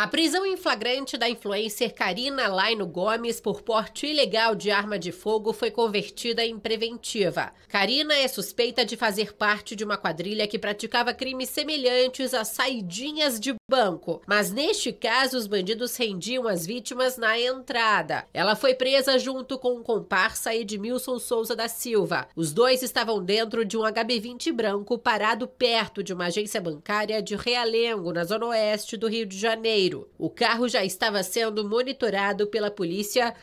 A prisão em flagrante da influencer Karina Laino Gomes por porte ilegal de arma de fogo foi convertida em preventiva. Karina é suspeita de fazer parte de uma quadrilha que praticava crimes semelhantes a saidinhas de banco, mas neste caso os bandidos rendiam as vítimas na entrada. Ela foi presa junto com o comparsa Edmilson Souza da Silva. Os dois estavam dentro de um HB20 branco parado perto de uma agência bancária de Realengo, na zona oeste do Rio de Janeiro. Janeiro. O carro já estava sendo monitorado pela polícia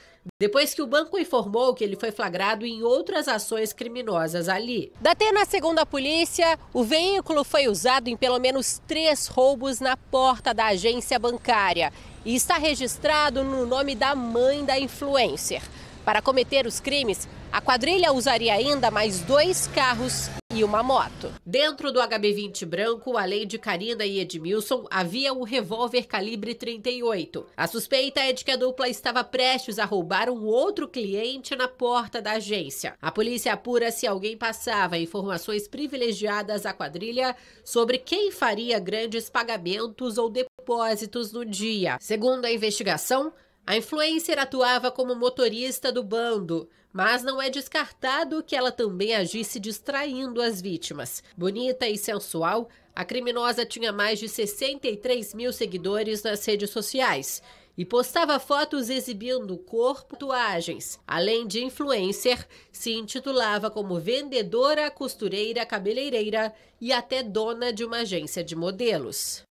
depois que o banco informou que ele foi flagrado em outras ações criminosas ali. Tena, segundo a polícia, o veículo foi usado em pelo menos três roubos na porta da agência bancária e está registrado no nome da mãe da influencer. Para cometer os crimes, a quadrilha usaria ainda mais dois carros e uma moto. Dentro do HB20 branco, além de Karina e Edmilson, havia um revólver calibre 38. A suspeita é de que a dupla estava prestes a roubar um outro cliente na porta da agência. A polícia apura se alguém passava informações privilegiadas à quadrilha sobre quem faria grandes pagamentos ou depósitos no dia. Segundo a investigação, a influencer atuava como motorista do bando, mas não é descartado que ela também agisse distraindo as vítimas. Bonita e sensual, a criminosa tinha mais de 63 mil seguidores nas redes sociais e postava fotos exibindo corpo, tatuagens. Além de influencer, se intitulava como vendedora, costureira, cabeleireira e até dona de uma agência de modelos.